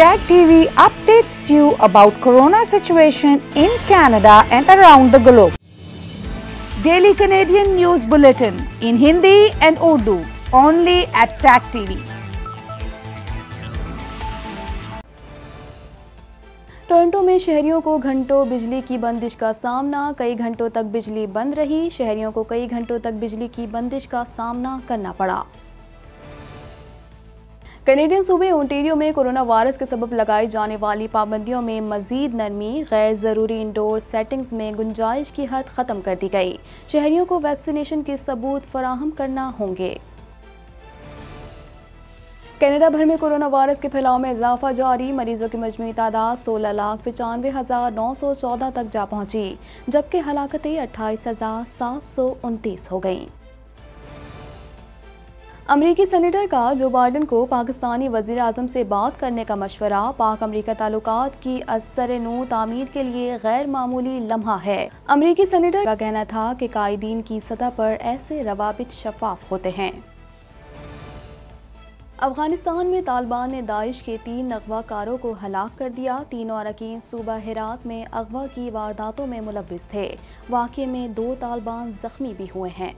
Tag TV updates you about corona situation in Canada and around the globe. Daily Canadian News Bulletin in Hindi and Urdu only at Tag TV. Toronto में शहरियों को घंटों बिजली की बंदिश का सामना कई घंटों तक बिजली बंद रही शहरियों को कई घंटों तक बिजली की बंदिश का सामना करना पड़ा कैनेडियन सूबे ओंटेरियो में कोरोना वायरस के सबब लगाई जाने वाली पाबंदियों में मजीद नरमी गैर ज़रूरी इंडोर सेटिंग्स में गुंजाइश की हद ख़त्म कर दी गई शहरियों को वैक्सीनेशन के सबूत फराहम करना होंगे कनाडा भर में कोरोना वायरस के फैलाव में इजाफा जारी मरीजों की मजमू तादाद सोलह लाख पचानवे हज़ार नौ सौ चौदह तक जा पहुंची जबकि हलाकतें अट्ठाईस हज़ार सात सौ उनतीस हो गईं अमरीकी सेनेटर का जो बाइडन को पाकिस्तानी वजीर अजम से बात करने का मशवरा पाक अमरीका ताल्लुक की असर नो तमीर के लिए गैर मामूली लम्हा है अमरीकी सेनेटर का कहना था कि कायदीन की सतह पर ऐसे रवाबित शफाफ होते हैं अफगानिस्तान में तालिबान ने दाइश के तीन अगवा कारों को हलाक कर दिया तीनों अरकान सूबा हिरात में अगवा की वारदातों में मुलविस थे वाक़े में दो तालिबान ज़ख्मी भी हुए हैं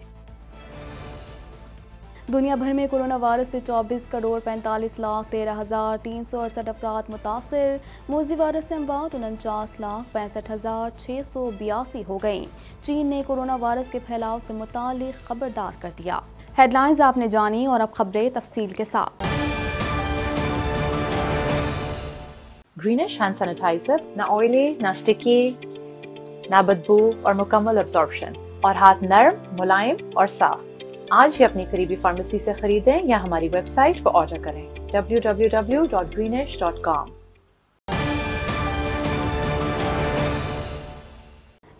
दुनिया भर में कोरोना वायरस से 24 करोड़ 45 लाख तेरह हज़ार तीन सौ अड़सठ अफराद मुतासर मोजी वायरस से अमवात उनचास लाख पैंसठ हज़ार छः सौ बयासी हो गई चीन ने कोरोना वायरस के फैलाव से मुतल खबरदार कर दिया हेडलाइंस आपने जानी और अब खबरें तफसील के साथ ग्रीनिश हैंड सैनिटाइजर ना ऑयली ना स्टिकी ना बदबू और मुकम्मल एब्जॉर्बशन और हाथ नरम मुलायम और साफ आज ही अपनी करीबी फार्मेसी से खरीदें या हमारी वेबसाइट पर ऑर्डर करें www.greenish.com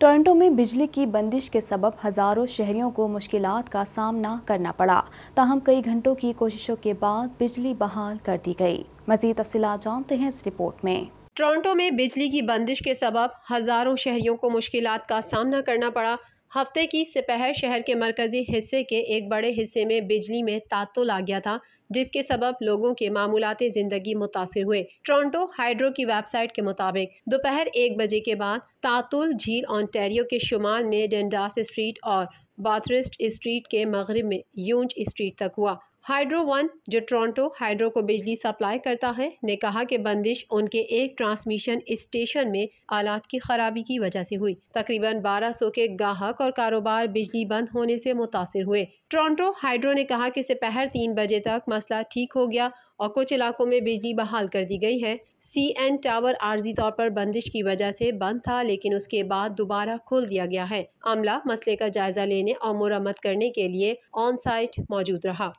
टोरंटो में बिजली की बंदिश के सबब हज़ारों शहरियों को मुश्किल का सामना करना पड़ा ताहम कई घंटों की कोशिशों के बाद बिजली बहाल कर दी गई मजीद तफसी जानते हैं इस रिपोर्ट में टोरंटो में बिजली की बंदिश के सबब हज़ारों शहरियों को मुश्किल का सामना करना पड़ा हफ्ते की सपहर शहर के मरकज़ी हिस्से के एक बड़े हिस्से में बिजली में तातुल तो आ गया था जिसके सबब लोगों के मामूलती ज़िंदगी मुतासर हुए टोरंटो हाइड्रो की वेबसाइट के मुताबिक दोपहर एक बजे के बाद तातुल झील ऑनटेरियो के शुमाल में डेंडास स्ट्रीट और बाथरिस्ट स्ट्रीट के मगरब में यूंज स्ट्रीट तक हुआ हाइड्रो वन जो टोरंटो हाइड्रो को बिजली सप्लाई करता है ने कहा कि बंदिश उनके एक ट्रांसमिशन स्टेशन में आलात की खराबी की वजह से हुई तकरीबन 1200 के गाहक और कारोबार बिजली बंद होने से मुतासर हुए टोरंटो हाइड्रो ने कहा कि सुपहर तीन बजे तक मसला ठीक हो गया और कुछ इलाकों में बिजली बहाल कर दी गई है सी एन टावर आर्जी तौर पर बंदिश की वजह से बंद था लेकिन उसके बाद दोबारा खोल दिया गया है अमला मसले का जायजा लेने और मुरम्मत करने के लिए ऑन साइट मौजूद रहा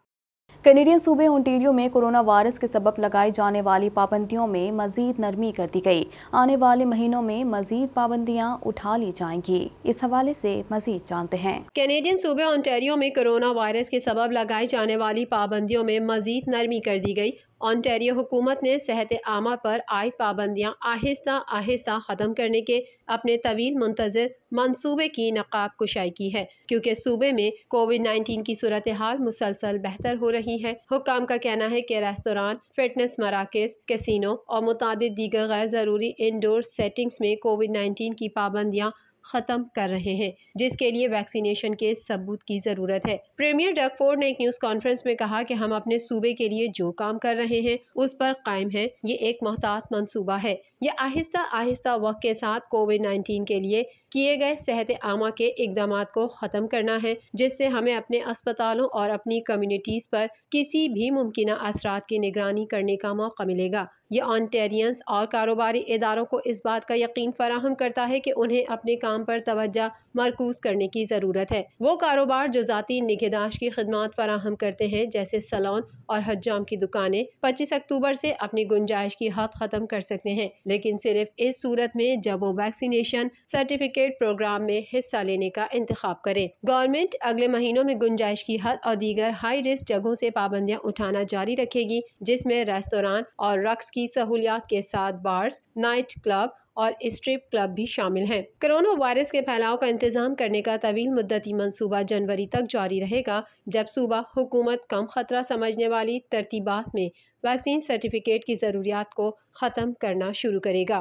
कैनेडियन सूबे ओंटेरियो में कोरोना वायरस के सबब लगाई जाने वाली पाबंदियों में मजीद नरमी कर दी गई आने वाले महीनों में मजीद पाबंदियां उठा ली जाएंगी इस हवाले से मजीद जानते हैं कैनेडियन सूबे ओंटेरियो में कोरोना वायरस के सबब लगाई जाने वाली पाबंदियों में मजीद नरमी कर दी गई ऑनटेरियो हुकूमत ने सेहत आमा पर आय पाबंदियाँ आहिस्ता आहिस्ता ख़त्म करने के अपने तवील मुंतज़र मनसूबे की नकाब कुशाई की है क्योंकि सूबे में कोविड नाइन्टीन की सूरत हाल मुसलसल बेहतर हो रही है हुकाम का कहना है कि रेस्तरान फिटनेस मराकज़ कैसीनो और मुतद दीगर गैर ज़रूरी इनडोर सेटिंग्स में कोविड नाइन्टीन की पाबंदियाँ ख़त्म कर रहे हैं जिसके लिए वैक्सीनेशन के सबूत की ज़रूरत है प्रीमियर डकफोर्ड ने एक न्यूज़ कॉन्फ्रेंस में कहा कि हम अपने सूबे के लिए जो काम कर रहे हैं उस पर कायम है ये एक मोहतात मनसूबा है यह आहिस्ता आहिस्ता वक्त के साथ कोविड नाइन्टीन के लिए किए गए सेहत आमा के इकदाम को ख़त्म करना है जिससे हमें अपने अस्पतालों और अपनी कम्यूनिटीज़ पर किसी भी मुमकिन असरात की निगरानी करने का मौका मिलेगा ये ऑनटेरियंस और कारोबारी इदारों को इस बात का यकीन फराहम करता है कि उन्हें अपने काम पर तोज्जा मरकूज करने की ज़रूरत है वो कारोबार जो ज़ाती निगहदाश की खदमात फराहम करते हैं जैसे सलोन और हजाम की दुकानें पच्चीस अक्टूबर से अपनी गुंजाइश की हद ख़त्म कर सकते हैं लेकिन सिर्फ इस सूरत में जब वो वैक्सीनेशन सर्टिफिकेट प्रोग्राम में हिस्सा लेने का इंतखब करें गवर्नमेंट अगले महीनों में गुंजाइश की हद और दीगर हाई रिस्क जगहों से पाबंदियाँ उठाना जारी रखेगी जिसमें रेस्तोरां और रक्स की की सहूलियात के साथ बार्स नाइट क्लब और स्ट्रिप क्लब भी शामिल हैं कोरोना वायरस के फैलाव का इंतजाम करने का तवील मुद्दती मंसूबा जनवरी तक जारी रहेगा जब सूबा हुकूमत कम खतरा समझने वाली तरतीबात में वैक्सीन सर्टिफिकेट की ज़रूरियात को ख़त्म करना शुरू करेगा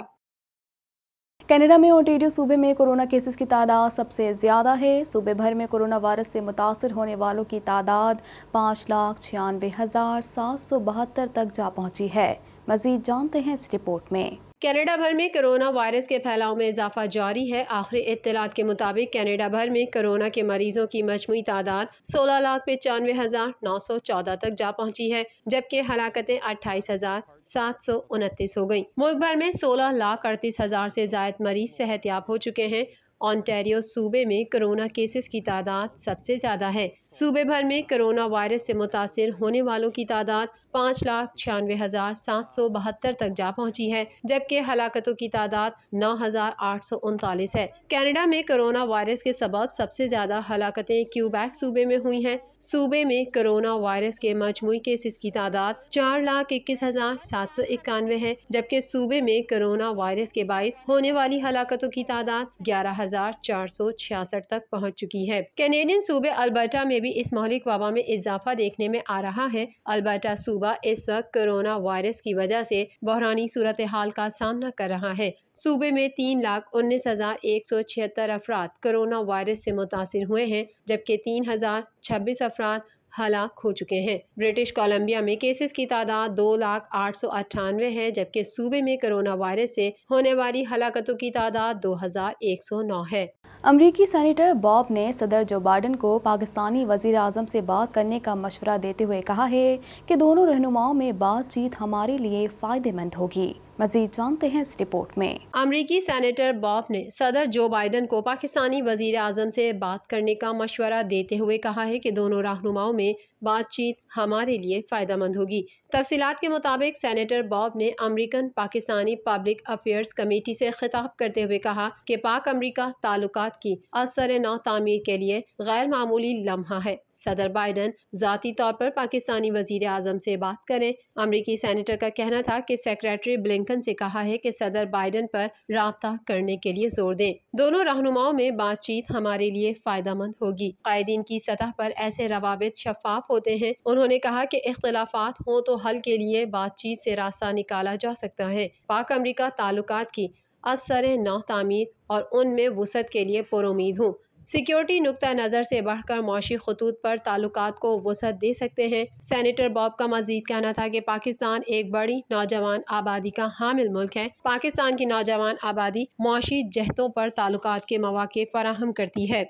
कनाडा में ओंटेरियो सूबे में कोरोना केसेस की तादाद सबसे ज़्यादा है सूबे भर में कोरोना वायरस से मुतासर होने वालों की तादाद पाँच लाख छियानवे हज़ार सात सौ बहत्तर तक जा पहुंची है मजीद जानते हैं इस रिपोर्ट में कनाडा भर में कोरोना वायरस के फैलाव में इजाफा जारी है आखिरी इतलात के मुताबिक कनाडा भर में कोरोना के मरीजों की मजमू तादाद सोलह लाख पचानवे हज़ार नौ सौ चौदह तक जा पहुंची है जबकि हलाकतें अट्ठाईस हज़ार सात सौ उनतीस हो गयी मुल्क भर में सोलह लाख अड़तीस हज़ार से जायद मरीज सेहत याब हो चुके हैं ऑनटेरियो सूबे में कोरोना केसेस की तादाद सबसे ज़्यादा है सूबे भर में कोरोना वायरस से मुतासर होने वालों की तादाद पाँच लाख छियानवे हज़ार सात सौ बहत्तर तक जा पहुंची है जबकि हलाकतों की तादाद नौ हज़ार आठ सौ उनतालीस है कैनेडा में कोरोना वायरस के सबब सबसे ज़्यादा हलाकतें क्यूबैक सूबे में हुई हैं सूबे में कोरोना वायरस के मजमू केसेस की तादाद चार लाख इक्कीस हजार सात सौ इक्यानवे है जबकि सूबे में कोरोना वायरस के बाईस होने वाली हलाकतों की तादाद ग्यारह हजार चार सौ छियासठ तक पहुँच चुकी है कैनेडियन सूबे अल्बर्टा में भी इस मौलिक वबा में इजाफा देखने में आ रहा है अल्बर्टा सूबा सूबा इस वक्त कोरोना वायरस की वजह से बहरानी सूरत हाल का सामना कर रहा है सूबे में तीन लाख उन्नीस हज़ार एक सौ छिहत्तर अफराद कोरोना वायरस से मुतासर हुए हैं जबकि तीन हज़ार छब्बीस अफराद हलाक हो चुके हैं ब्रिटिश कोलंबिया में केसेस की तादाद दो लाख आठ सौ अट्ठानवे है जबकि सूबे में कोरोना वायरस से होने वाली हलाकतों की तादाद दो हजार एक सौ नौ है अमरीकी सैनिटर बॉब ने सदर जो बाइडन को पाकिस्तानी वजीर अजम से बात करने का मशवरा देते हुए कहा है कि दोनों रहनुमाओं में बातचीत हमारे लिए फ़ायदेमंद होगी मजीद जानते हैं इस रिपोर्ट में अमरीकी सैनेटर बॉब ने सदर जो बाइडन को पाकिस्तानी वजीर अजम से बात करने का मशवरा देते हुए कहा है कि दोनों रहनुमाओं में बातचीत हमारे लिए फ़ायदा मंद होगी तफसीत के मुताबिक सैनेटर बॉब ने American Pakistani public affairs committee से खिताब करते हुए कहा कि पाक अमरीका ताल्लुक की असर नौ तमीर के लिए गैर मामूली लम्हा है सदर बाइडन ज़ाती तौर पर पाकिस्तानी वजीर अजम से बात करें अमरीकी सैनेटर का कहना था कि सेक्रेटरी ब्लिंग ब्लिंकन से कहा है कि सदर बाइडन पर रबता करने के लिए जोर दें दोनों रहनुमाओं में बातचीत हमारे लिए फायदेमंद होगी कायदीन की सतह पर ऐसे रवाबित शफाफ होते हैं उन्होंने कहा कि इख्तलाफात हों तो हल के लिए बातचीत से रास्ता निकाला जा सकता है पाक अमरीका ताल्लुकात की असर नौ तामीर और उनमें वसत के लिए पुरुद हूँ सिक्योरिटी नुकता नज़र से बढ़कर मौशी खतूत पर ताल्लुक को वसत दे सकते हैं सैनिटर बॉब का मजीद कहना था कि पाकिस्तान एक बड़ी नौजवान आबादी का हामिल मुल्क है पाकिस्तान की नौजवान आबादी मौशी जहतों पर ताल्लुक के मौाक़े फराहम करती है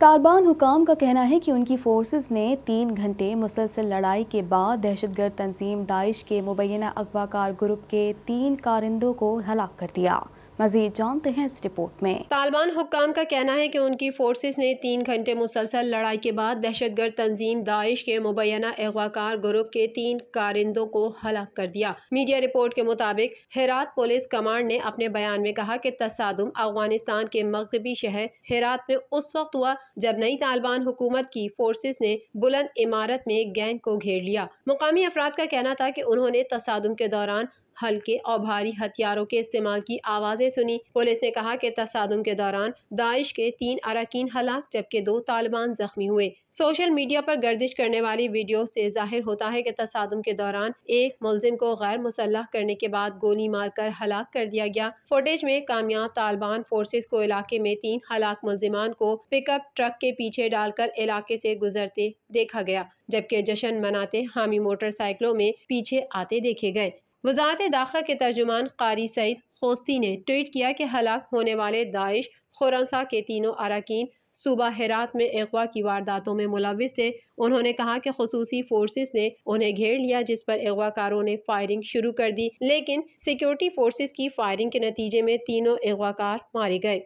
तालिबान हुकाम का कहना है कि उनकी फोर्सेस ने तीन घंटे मुसलसल लड़ाई के बाद दहशतगर्द तंजीम दाइश के मुबैना अगवाकार ग्रुप के तीन कारिंदों को हलाक कर दिया मजीद जानते हैं इस रिपोर्ट में तालिबान हुकाम का कहना है कि उनकी फोर्सेस ने तीन घंटे मुसलसल लड़ाई के बाद दहशतगर्द तंजीम दाइश के मुबैना अगवाकार ग्रुप के तीन कारिंदों को हलाक कर दिया मीडिया रिपोर्ट के मुताबिक हेरात पुलिस कमांड ने अपने बयान में कहा कि तसादम अफगानिस्तान के मगरबी शहर हेरात में उस वक्त हुआ जब नई तालिबान हुकूमत की फोर्सेज ने बुलंद इमारत में गैंग को घेर लिया मुकामी अफराद का कहना था कि उन्होंने तसादम के दौरान हल्के और भारी हथियारों के इस्तेमाल की आवाज़ें सुनी पुलिस ने कहा कि तसादम के दौरान दाइश के तीन अरकान हलाक जबकि दो तालिबान जख्मी हुए सोशल मीडिया पर गर्दिश करने वाली वीडियो से जाहिर होता है कि तसादम के दौरान एक मुलजिम को गैर मुसलह करने के बाद गोली मारकर हलाक कर दिया गया फुटेज में कामयाब तालिबान फोर्सेस को इलाके में तीन हलाक मुलजिमान को पिकअप ट्रक के पीछे डालकर इलाके से गुजरते देखा गया जबकि जश्न मनाते हामी मोटरसाइकिलों में पीछे आते देखे गए वजारत दाखिला के तर्जुमान कारी सईद खोस्ती ने ट्वीट किया कि हलाक होने वाले दाइश खुरसा के तीनों अरकान सूबा हरात में अगवा की वारदातों में मुलविस थे उन्होंने कहा कि खसूसी फोर्सेस ने उन्हें घेर लिया जिस पर अगवाकारों ने फायरिंग शुरू कर दी लेकिन सिक्योरिटी फोर्सेस की फायरिंग के नतीजे में तीनों अगवाकार मारे गए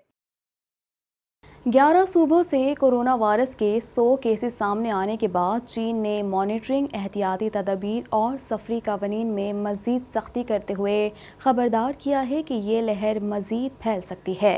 11 सूबों से कोरोना वायरस के 100 केसेस सामने आने के बाद चीन ने मॉनिटरिंग एहतियाती तदाबीर और सफरी कवानीन में मज़ीद सख्ती करते हुए खबरदार किया है कि ये लहर मज़ीद फैल सकती है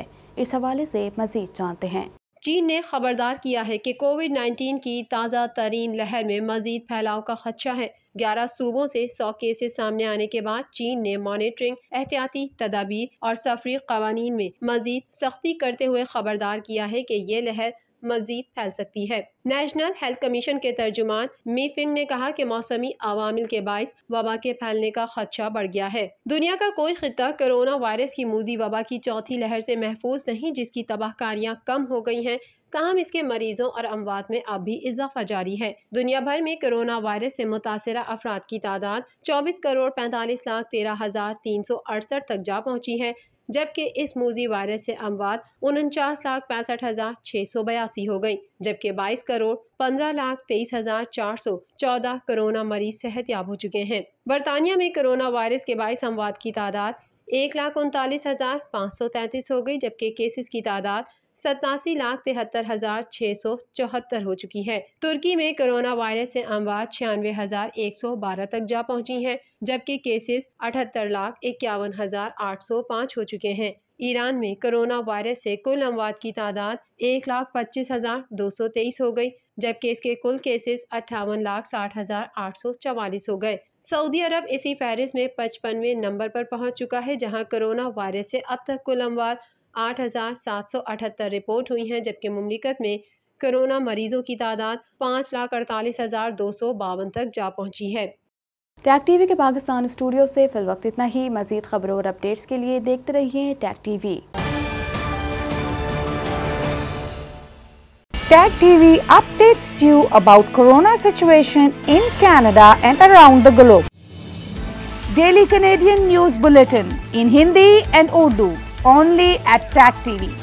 इस हवाले से मज़ीद जानते हैं चीन ने खबरदार किया है कि कोविड 19 की ताज़ा तरीन लहर में मज़ीद फैलाव का खदशा है ग्यारह सूबों से सौ केसेस सामने आने के बाद चीन ने मॉनिटरिंग एहतियाती तदाबीर और सफरी कवानीन में मजीद सख्ती करते हुए खबरदार किया है कि ये लहर मजीद फैल सकती है नेशनल हेल्थ कमीशन के तर्जुमान मीफिंग ने कहा कि मौसमी अवामिल के बायस वबा के फैलने का खदशा बढ़ गया है दुनिया का कोई खत्ता कोरोना वायरस की मूजी वबा की चौथी लहर से महफूज नहीं जिसकी तबाहकारियाँ कम हो गई हैं तहम इसके मरीजों और अमवात में अब भी इजाफा जारी है दुनिया भर में कोरोना वायरस से मुतासर अफराद की तादाद चौबीस करोड़ पैंतालीस लाख तेरह हजार तीन सौ अड़सठ तक जा पहुँची है जबकि इस मूजी वायरस से अमवात उनचास लाख पैंसठ हजार छः सौ बयासी हो गई जबकि 22 करोड़ 15 लाख तेईस हजार चार सौ चौदह कोरोना मरीज सेहत याब हो चुके हैं बरतानिया में कोरोना वायरस के बाईस अमवात की तादाद एक लाख उनतालीस हजार पाँच सौ तैंतीस हो गई जबकि केसेस की तादाद सतासी लाख तिहत्तर हजार छः सौ चौहत्तर हो चुकी है तुर्की में कोरोना वायरस से अमवात छियानवे हजार एक सौ बारह तक जा पहुंची हैं, जबकि केसेस अठहत्तर लाख इक्यावन हजार आठ सौ पाँच हो चुके हैं ईरान में कोरोना वायरस से कुल अमवात की तादाद एक लाख पच्चीस हजार दो सौ तेईस हो गई जबकि इसके कुल केसेस अट्ठावन लाख साठ हजार आठ सौ चवालीस हो गए सऊदी अरब इसी फहरिस्त में पचपनवे नंबर पर पहुंच चुका है जहां कोरोना वायरस से अब तक कुल अमवात आठ हज़ार सात सौ अठहत्तर रिपोर्ट हुई हैं जबकि ममलिकत में कोरोना मरीजों की तादाद पाँच लाख अड़तालीस हज़ार दो सौ बावन तक जा पहुंची है टैक टीवी के पाकिस्तान स्टूडियो से फिल वक्त इतना ही मजीद खबरों और अपडेट्स के लिए देखते रहिए Tag TV Tag TV updates you about corona situation in Canada and around the globe. Daily Canadian News Bulletin in Hindi and Urdu. only at TAC TV.